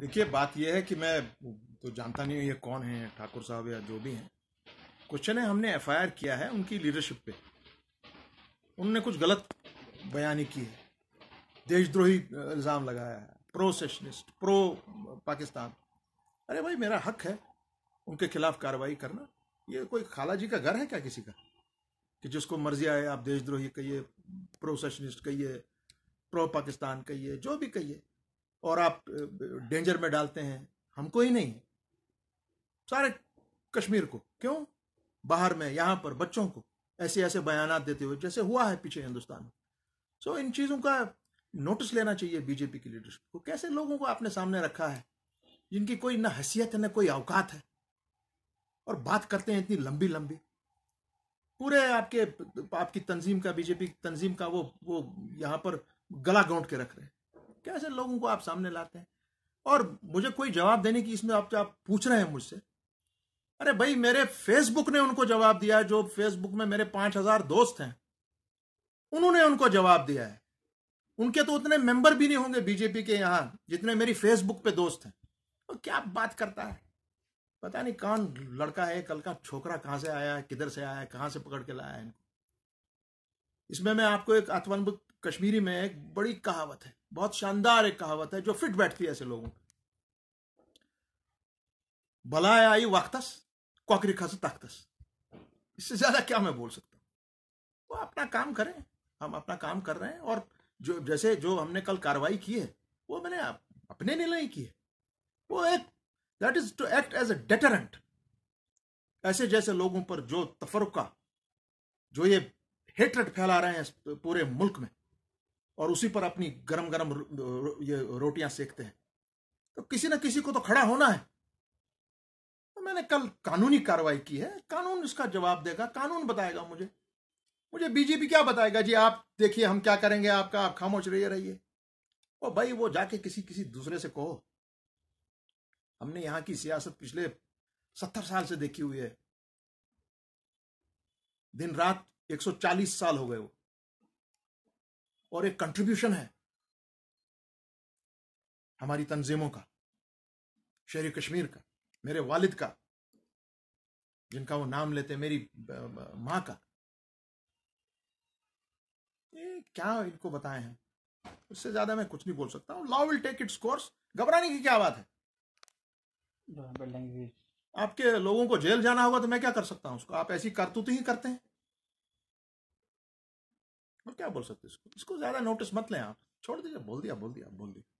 देखिए बात यह है कि मैं तो जानता नहीं हूँ ये कौन है ठाकुर साहब या जो भी हैं क्वेश्चन है हमने एफ किया है उनकी लीडरशिप पे उन्होंने कुछ गलत बयानी की है देशद्रोही इल्ज़ाम लगाया है प्रो सेशनिस्ट प्रो पाकिस्तान अरे भाई मेरा हक है उनके खिलाफ कार्रवाई करना ये कोई खाला जी का घर है क्या किसी का कि जिसको मर्जी आए आप देशद्रोही कहिए प्रो सेशनिस्ट कहिए प्रो पाकिस्तान कहिए जो भी कहिए और आप डेंजर में डालते हैं हमको ही नहीं सारे कश्मीर को क्यों बाहर में यहां पर बच्चों को ऐसे ऐसे बयान देते हुए जैसे हुआ है पीछे हिंदुस्तान में सो इन चीजों का नोटिस लेना चाहिए बीजेपी की लीडरशिप को कैसे लोगों को आपने सामने रखा है जिनकी कोई ना हैसियत है ना कोई अवकात है और बात करते हैं इतनी लंबी लंबी पूरे आपके आपकी तंजीम का बीजेपी तंजीम का वो वो यहां पर गला गौंट के रख रहे हैं कैसे लोगों को आप सामने लाते हैं और मुझे कोई जवाब देने की इसमें आप आप पूछ रहे हैं मुझसे अरे भाई मेरे फेसबुक ने उनको जवाब दिया जो फेसबुक में मेरे पांच हजार दोस्त हैं उन्होंने उनको जवाब दिया है उनके तो उतने मेंबर भी नहीं होंगे बीजेपी के यहां जितने मेरी फेसबुक पे दोस्त हैं तो क्या बात करता है पता नहीं कौन लड़का है कल का छोकरा कहां से आया है किधर से आया है कहां से पकड़ के लाया है इनको इसमें मैं आपको एक आत्मानुभूत कश्मीरी में एक बड़ी कहावत है बहुत शानदार एक कहावत है जो फिट बैठती है ऐसे लोगों को भला आई वक्तस कौकरी खस ताकतस इससे ज्यादा क्या मैं बोल सकता हूं वो अपना काम करें हम अपना काम कर रहे हैं और जो जैसे जो हमने कल कार्रवाई की है वो मैंने अपने निर्णय की है वो एक that is to act as a deterrent ऐसे जैसे लोगों पर जो तफरुका जो ये हेटरेट फैला रहे हैं पूरे मुल्क में और उसी पर अपनी गरम गरम ये रोटियां सेकते हैं तो किसी ना किसी को तो खड़ा होना है तो मैंने कल कानूनी कार्रवाई की है कानून उसका जवाब देगा कानून बताएगा मुझे मुझे बीजेपी क्या बताएगा जी आप देखिए हम क्या करेंगे आपका आप खामोश रहिए रहिए और भाई वो जाके किसी किसी दूसरे से कहो हमने यहां की सियासत पिछले सत्तर साल से देखी हुई है दिन रात 140 साल हो गए वो और एक कंट्रीब्यूशन है हमारी तंजीमों का शहरी कश्मीर का मेरे वालिद का जिनका वो नाम लेते मेरी माँ का ये क्या इनको बताए हैं उससे ज्यादा मैं कुछ नहीं बोल सकता हूँ law will take its course घबराने की क्या बात है हाँ, आपके लोगों को जेल जाना होगा तो मैं क्या कर सकता हूँ उसको आप ऐसी करतूत ही करते हैं और क्या बोल सकते इसको इसको ज्यादा नोटिस मत लें आप छोड़ दीजिए बोल दिया बोल दिया बोल दिया